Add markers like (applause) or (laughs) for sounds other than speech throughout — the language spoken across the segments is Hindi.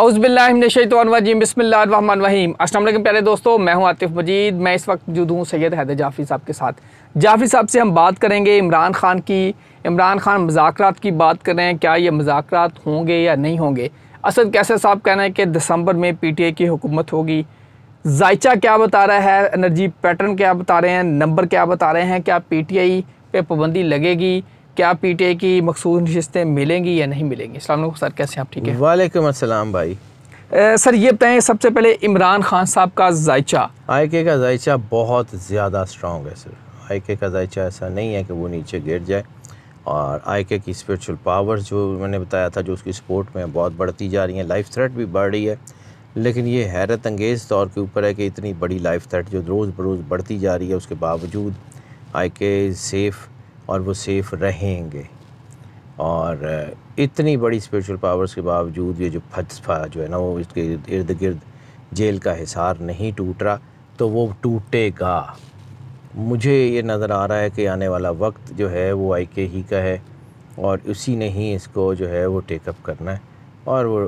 औज़बिल्लाशतवानवाजीम बसमिल्लाम वहीम असल प्यारे दोस्तों मैं हूं आतिफ मजीद मैं इस वक्त मौजूद हूँ सैयद हैदर जाफ़ी साहब के साथ जाफ़ी साहब से हम बात करेंगे इमरान खान की इमरान खान मजाक की बात कर रहे हैं क्या ये मजाक होंगे या नहीं होंगे असद कैसे साहब कह रहे हैं कि दिसंबर में पी टी आई की हुकूमत होगी जायचा क्या बता रहा है एनर्जी पैटर्न क्या बता रहे हैं नंबर क्या बता रहे हैं क्या पी टी आई पर पाबंदी लगेगी क्या पीटीए की मखसूस नशस्तें मिलेंगी या नहीं मिलेंगी असल सर कैसे आप ठीक है वालेकुम असलम भाई ए, सर ये बताएं सबसे पहले इमरान खान साहब का जायचा आई के का जायचा बहुत ज़्यादा स्ट्रॉन्ग है सर आई के का जायचा ऐसा नहीं है कि वो नीचे गिर जाए और आई के की स्परिचुअल पावर्स जो मैंने बताया था जो उसकी सपोर्ट में बहुत बढ़ती जा रही हैं लाइफ थ्रेट भी बढ़ रही है लेकिन ये हैरत अंगेज़ तौर के ऊपर है कि इतनी बड़ी लाइफ थ्रेट जो रोज़ बरोज़ बढ़ती जा रही है उसके बावजूद आई के सेफ़ और वो सेफ़ रहेंगे और इतनी बड़ी स्पेशल पावर्स के बावजूद ये जो फजफा जो है ना वो इसके इर्द गिर्द जेल का हिसार नहीं टूट रहा तो वो टूटेगा मुझे ये नज़र आ रहा है कि आने वाला वक्त जो है वो आई के ही का है और उसी ने ही इसको जो है वो टेकअप करना है और वो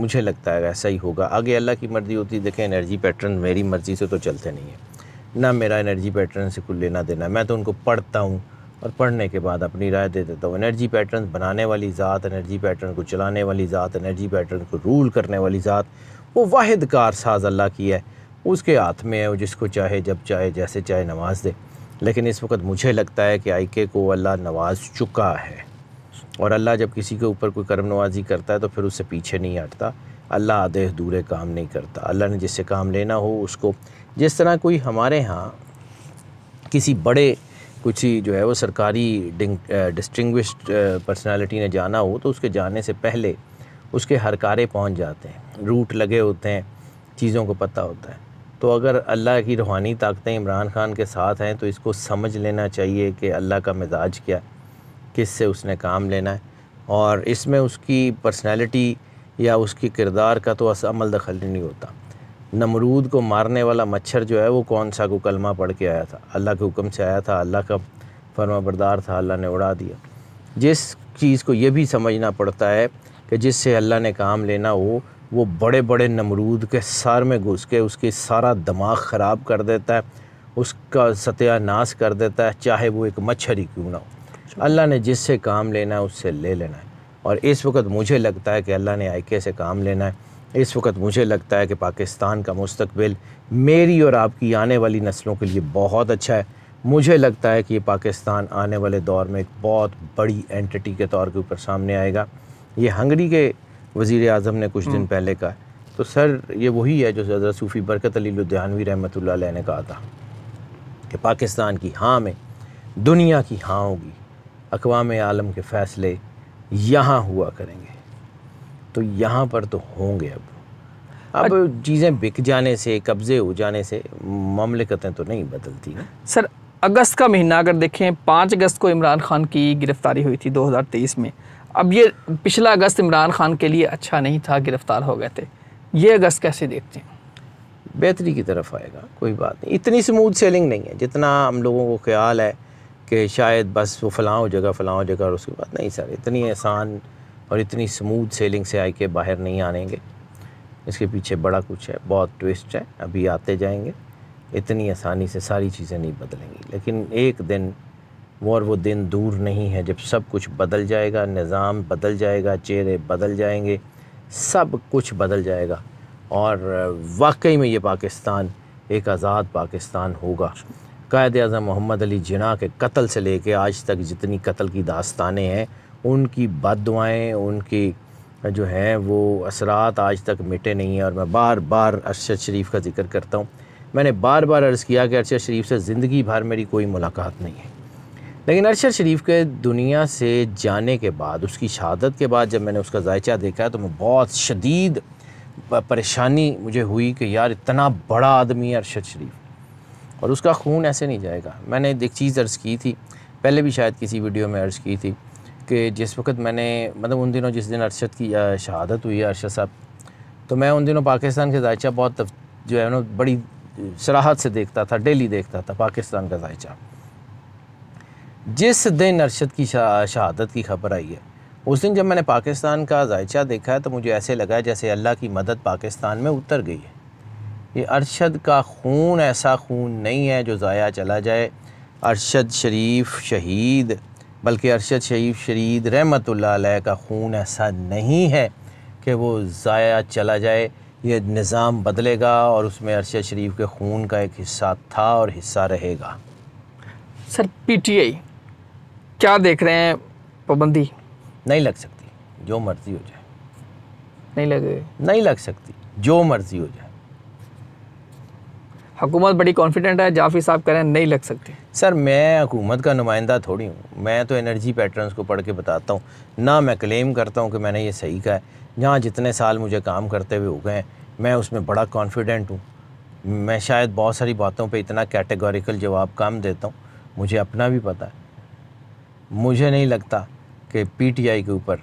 मुझे लगता है ऐसा ही होगा आगे अल्लाह की मर्ज़ी होती देखें एनर्जी पैटर्न मेरी मर्ज़ी से तो चलते नहीं है ना मेरा एनर्जी पैटर्न से कुछ लेना देना मैं तो उनको पढ़ता हूँ और पढ़ने के बाद अपनी राय दे देता हूँ एनर्जी पैटर्न बनाने वाली ज़ात एनर्जी पैटर्न को चलाने वाली ज़ात एनर्जी पैटर्न को रूल करने वाली ज़ात वो वाद कार साज अल्लाह की है उसके हाथ में है वो जिसको चाहे जब चाहे जैसे चाहे नमाज दे लेकिन इस वक्त मुझे लगता है कि आई के को अल्लाह नवाज चुका है और अल्लाह जब किसी के ऊपर कोई करम नवाजी करता है तो फिर उससे पीछे नहीं हटता अल्लाह आधे दूरे काम नहीं करता अल्लाह ने जिससे काम लेना हो उसको जिस तरह कोई हमारे यहाँ किसी बड़े कुछ ही जो है वो सरकारी डिस्टिंग्विश्ड पर्सनालिटी ने जाना हो तो उसके जाने से पहले उसके कारे पहुँच जाते हैं रूट लगे होते हैं चीज़ों को पता होता है तो अगर अल्लाह की रूहानी ताकतें इमरान खान के साथ हैं तो इसको समझ लेना चाहिए कि अल्लाह का मिजाज क्या है किस से उसने काम लेना है और इसमें उसकी पर्सनैलिटी या उसकी किरदार का तो अमल दखल नहीं होता नमरूद को मारने वाला मच्छर जो है वो कौन सा को कलमा पढ़ के आया था अल्लाह के हुक्म से आया था अल्लाह का फर्मा बरदार था अल्लाह ने उड़ा दिया जिस चीज़ को ये भी समझना पड़ता है कि जिससे अल्लाह ने काम लेना हो वो बड़े बड़े नमरूद के सार में घुस के उसके सारा दिमाग ख़राब कर देता है उसका सत्यानाश कर देता है चाहे वो एक मच्छर ही क्यों ना हो अल्लाह ने जिससे काम लेना है उससे ले लेना है और इस वक्त मुझे लगता है कि अल्लाह ने आयके से काम लेना है इस वक्त मुझे लगता है कि पाकिस्तान का मुस्तबिल मेरी और आपकी आने वाली नस्लों के लिए बहुत अच्छा है मुझे लगता है कि ये पाकिस्तान आने वाले दौर में एक बहुत बड़ी एंटिटी के तौर के ऊपर सामने आएगा ये हंगरी के वज़ी अजम ने कुछ दिन हम्म। पहले कहा तो सर ये वही है जो ज़्यादा सूफ़ी बरकत अली लुधियानवी रहमत ने कहा था कि पाकिस्तान की हाँ में दुनिया की हाँ होगी अकवाम आलम के फ़ैसले यहाँ हुआ करेंगे तो यहाँ पर तो होंगे अब अब चीज़ें बिक जाने से कब्ज़े हो जाने से ममलिकतें तो नहीं बदलती ना सर अगस्त का महीना अगर देखें पाँच अगस्त को इमरान खान की गिरफ्तारी हुई थी 2023 में अब ये पिछला अगस्त इमरान खान के लिए अच्छा नहीं था गिरफ़्तार हो गए थे ये अगस्त कैसे देखते हैं बेहतरी की तरफ आएगा कोई बात नहीं इतनी स्मूथ सेलिंग नहीं है जितना हम लोगों को ख्याल है कि शायद बस वो फलां जगह फलां जगह और उसके बाद नहीं सर इतनी आसान और इतनी स्मूथ सेलिंग से आई के बाहर नहीं आनेंगे इसके पीछे बड़ा कुछ है बहुत ट्विस्ट है अभी आते जाएंगे इतनी आसानी से सारी चीज़ें नहीं बदलेंगी लेकिन एक दिन वो और वो दिन दूर नहीं है जब सब कुछ बदल जाएगा निज़ाम बदल जाएगा चेहरे बदल जाएंगे सब कुछ बदल जाएगा और वाकई में ये पाकिस्तान एक आज़ाद पाकिस्तान होगा कायद अजम मोहम्मद अली जिना के कत्ल से लेके आज तक जितनी कत्ल की दास्तानें हैं उनकी बद उनकी जो हैं वो असरात आज तक मिटे नहीं हैं और मैं बार बार अरशद शरीफ का जिक्र करता हूँ मैंने बार बार अर्ज़ किया कि अरशद शरीफ से ज़िंदगी भर मेरी कोई मुलाकात नहीं है लेकिन अरशद शरीफ के दुनिया से जाने के बाद उसकी शहादत के बाद जब मैंने उसका जायचा देखा तो मैं बहुत शदीद परेशानी मुझे हुई कि यार इतना बड़ा आदमी है अरशद शरीफ और उसका खून ऐसे नहीं जाएगा मैंने एक चीज़ अर्ज़ की थी पहले भी शायद किसी वीडियो में अर्ज़ की थी कि जिस वक्त मैंने मतलब उन दिनों जिस दिन अरशद की शहादत हुई है अरशद साहब तो मैं उन दिनों पाकिस्तान के जायचा बहुत जो है ना बड़ी सराहत से देखता था डेली देखता था पाकिस्तान का जायचा जिस दिन अरशद की शहादत की खबर आई है उस दिन जब मैंने पाकिस्तान का जायचा देखा है तो मुझे ऐसे लगा जैसे अल्लाह की मदद पाकिस्तान में उतर गई है ये अरशद का खून ऐसा खून नहीं है जो ज़ाया चला जाए अरशद शरीफ शहीद बल्कि अरशद शरीफ शरीद रहमत का खून ऐसा नहीं है कि वो ज़ाया चला जाए ये निज़ाम बदलेगा और उसमें अरशद शरीफ के खून का एक हिस्सा था और हिस्सा रहेगा सर पीटीआई क्या देख रहे हैं पाबंदी नहीं लग सकती जो मर्ज़ी हो जाए नहीं लगे नहीं लग सकती जो मर्ज़ी हो जाए हुकूमत बड़ी कॉन्फिडेंट है जाफी साहब कह रहे हैं नहीं लग सकते सर मैं हुकूमत का नुमाइंदा थोड़ी हूँ मैं तो एनर्जी पैटर्न्स को पढ़ के बताता हूँ ना मैं क्लेम करता हूँ कि मैंने ये सही कहा है जहाँ जितने साल मुझे काम करते हुए हो गए हैं मैं उसमें बड़ा कॉन्फिडेंट हूँ मैं शायद बहुत सारी बातों पर इतना कैटेगोरिकल जवाब काम देता हूँ मुझे अपना भी पता है मुझे नहीं लगता कि आई के ऊपर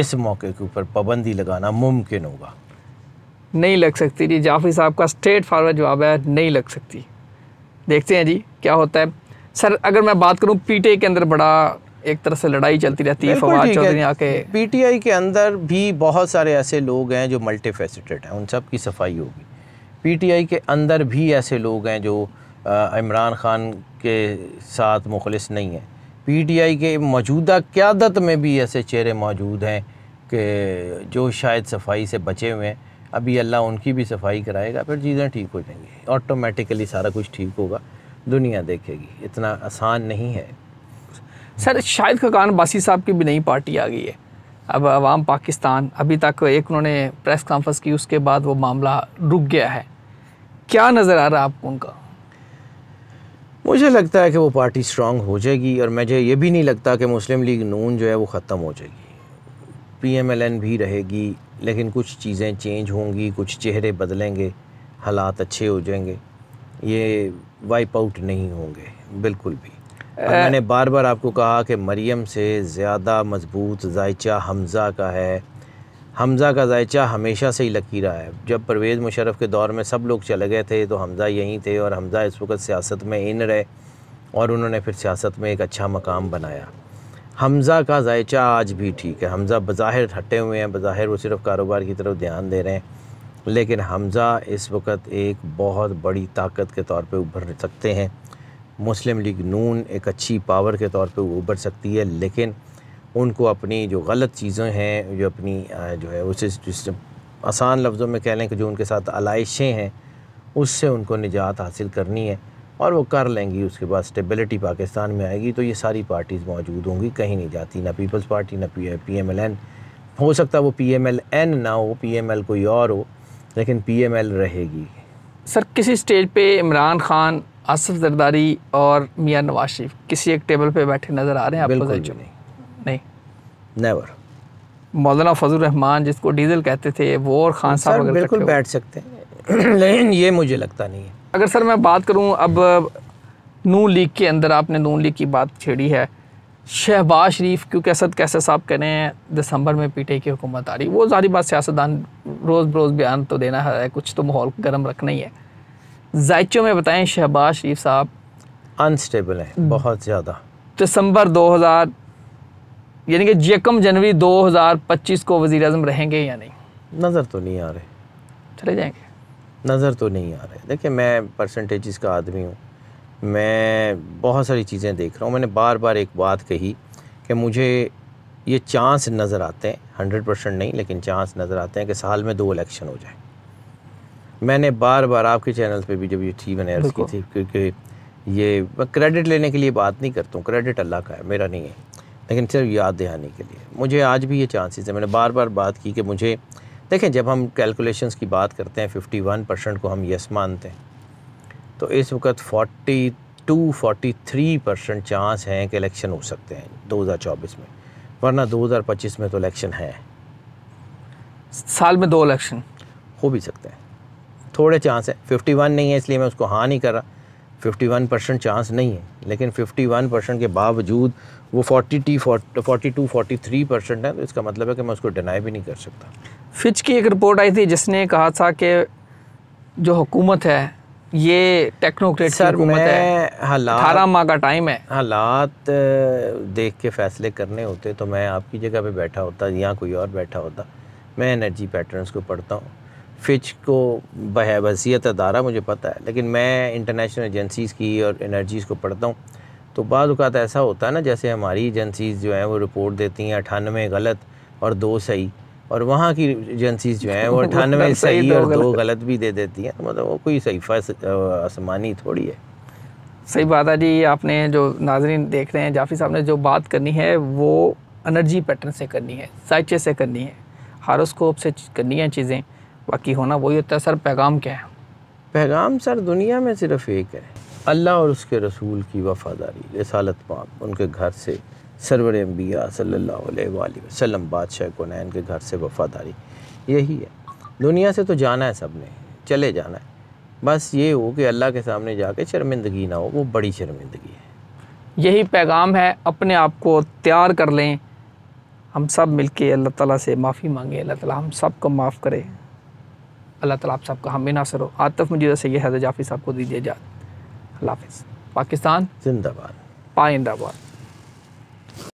इस मौके के ऊपर पाबंदी लगाना मुमकिन होगा नहीं लग सकती जी जाफी साहब का स्ट्रेट फारवर्ड जवाब है नहीं लग सकती देखते हैं जी क्या होता है सर अगर मैं बात करूं पीटीए के अंदर बड़ा एक तरह से लड़ाई चलती रहती है फवाद चौधरी आके पीटीआई के अंदर भी बहुत सारे ऐसे लोग हैं जो मल्टी हैं उन सब की सफाई होगी पीटीआई के अंदर भी ऐसे लोग हैं जो इमरान खान के साथ मुखलिस नहीं है पीटीआई के मौजूदा क्यादत में भी ऐसे चेहरे मौजूद हैं कि जो शायद सफाई से बचे हुए हैं अभी अल्लाह उनकी भी सफाई कराएगा फिर चीज़ें ठीक हो जाएंगी ऑटोमेटिकली सारा कुछ ठीक होगा दुनिया देखेगी इतना आसान नहीं है सर शायद खकान बासी साहब की भी नई पार्टी आ गई है अब अवाम पाकिस्तान अभी तक एक उन्होंने प्रेस कॉन्फ्रेंस की उसके बाद वो मामला रुक गया है क्या नज़र आ रहा है आपको उनका मुझे लगता है कि वो पार्टी स्ट्रांग हो जाएगी और मुझे ये भी नहीं लगता कि मुस्लिम लीग नून जो है वो ख़त्म हो जाएगी पीएमएलएन भी रहेगी लेकिन कुछ चीज़ें चेंज होंगी कुछ चेहरे बदलेंगे हालात अच्छे हो जाएंगे ये वाइप आउट नहीं होंगे बिल्कुल भी आ, मैंने बार बार आपको कहा कि मरियम से ज़्यादा मजबूत जायचा हमज़ा का है हमज़ा का जायचा हमेशा से ही लकी रहा है जब परवेज़ मुशरफ के दौर में सब लोग चले गए थे तो हमज़ा यहीं थे और हमज़ा इस वक्त सियासत में इन रहे और उन्होंने फिर सियासत में एक अच्छा मकाम बनाया हमज़ा का जायचा आज भी ठीक है हमज़ा बज़ाहिर हटे हुए हैं बज़ाहिर वो सिर्फ कारोबार की तरफ ध्यान दे रहे हैं लेकिन हमज़ा इस वक्त एक बहुत बड़ी ताकत के तौर पे उभर सकते हैं मुस्लिम लीग नून एक अच्छी पावर के तौर पे उभर सकती है लेकिन उनको अपनी जो गलत चीज़ें हैं जो अपनी जो है उसे आसान लफ्ज़ों में कह लें कि जो उनके साथ आलाइशें हैं उससे उनको निजात हासिल करनी है और वो कर लेंगी उसके बाद स्टेबिलिटी पाकिस्तान में आएगी तो ये सारी पार्टीज़ मौजूद होंगी कहीं नहीं जाती ना पीपल्स पार्टी ना पी एम एल एन हो सकता है वो पी एम एल एन ना हो पी एम एल कोई और हो लेकिन पी एम एल रहेगी सर किसी स्टेज पे इमरान खान आसफ जरदारी और मियाँ नवाज शरीफ किसी एक टेबल पे बैठे नज़र आ रहे हैं आपको नहीं नहीं नेवर मौलाना फजल रहमान जिसको डीजल कहते थे वो और खान साहब बिल्कुल बैठ सकते हैं (clears throat) लेकिन ये मुझे लगता नहीं है अगर सर मैं बात करूँ अब नू लीग के अंदर आपने नू लीग की बात छेड़ी है शहबाज शरीफ क्योंकि असद कैसे साहब कह रहे हैं दिसंबर में पीटे की हुकूमत आ रही वो सारी बात सियासतदान रोज़ बरोज़ बयान तो देना है कुछ तो माहौल गर्म रखना ही है जायचों में बताएं शहबाज शरीफ साहब अनस्टेबल है हम्म। बहुत ज़्यादा दिसंबर 2000 यानी कि जकम जनवरी 2025 को वज़ी अजम रहेंगे या नहीं नज़र तो नहीं आ रहे चले जाएंगे नज़र तो नहीं आ रहे देखिए मैं परसेंटेज का आदमी हूँ मैं बहुत सारी चीज़ें देख रहा हूँ मैंने बार बार एक बात कही कि मुझे ये चांस नज़र आते हैं हंड्रेड परसेंट नहीं लेकिन चांस नज़र आते हैं कि साल में दो इलेक्शन हो जाए मैंने बार बार आपके चैनल पे भी जब ये थी मैंने अर्ज़ की थी क्योंकि ये मैं क्रेडिट लेने के लिए बात नहीं करता हूँ क्रेडिट अल्लाह का है मेरा नहीं है लेकिन सिर्फ याद दहानी के लिए मुझे आज भी ये चांसेस है मैंने बार बार बात की कि मुझे देखें जब हम कैलकुलेशंस की बात करते हैं 51 परसेंट को हम यस मानते हैं तो इस वक्त 42 43 परसेंट चांस हैं कि इलेक्शन हो सकते हैं 2024 में वरना 2025 में तो इलेक्शन है साल में दो इलेक्शन हो भी सकते हैं थोड़े चांस हैं वन नहीं है इसलिए मैं उसको हाँ नहीं कर रहा 51 परसेंट चांस नहीं है लेकिन 51 परसेंट के बावजूद वो 40 टी forty two forty three percent है तो इसका मतलब है कि मैं उसको डिनाई भी नहीं कर सकता फिच की एक रिपोर्ट आई थी जिसने कहा था कि जो हुकूमत है ये टेक्नोक्रेट सर मैं हालात अठारह माह का टाइम है हालात देख के फैसले करने होते तो मैं आपकी जगह पे बैठा होता या कोई और बैठा होता मैं एनर्जी पैटर्न्स को पढ़ता हूँ फिच को बहसीत अदारा मुझे पता है लेकिन मैं इंटरनेशनल एजेंसीज़ की और एनर्जीज़ को पढ़ता हूँ तो बाद अवत ऐसा होता है ना जैसे हमारी एजेंसीज़ जो हैं वो रिपोर्ट देती हैं अठानवे गलत और दो सही और वहाँ की एजेंसीज जो हैं वो (laughs) अठानवे मतलब सही तो और दो मतलब गलत भी दे देती हैं तो मतलब वो कोई सही आसमानी थोड़ी है सही बात है जी आपने जो नाजरीन देख रहे हैं जाफी साहब ने जो बात करनी है वो एनर्जी पैटर्न से करनी है साइचे से करनी है हारोस्कोप से करनी है चीज़ें बाकी होना वही होता है सर पैगाम क्या है पैगाम सर दुनिया में सिर्फ एक है अल्लाह और उसके रसूल की वफ़ादारी रसालत पाप उनके घर से सरवर अम्बिया सल्ला वसम बादशाह कुनैन के घर से वफादारी यही है दुनिया से तो जाना है सब ने चले जाना है बस ये हो कि अल्लाह के सामने जाके शर्मिंदगी ना हो वो बड़ी शर्मिंदगी है यही पैगाम है अपने आप को तैयार कर लें हम सब मिलके अल्लाह ताला से माफ़ी मांगे अल्लाह ताला हम सब को माफ़ करें अल्लाह ताला आप सबका हम भी सरो हो आतफ मुजीदा से हैदर जाफ़ी साहब को दीजिए जात अल्लाह पाकिस्तान जिंदाबाद पाइंदाबाद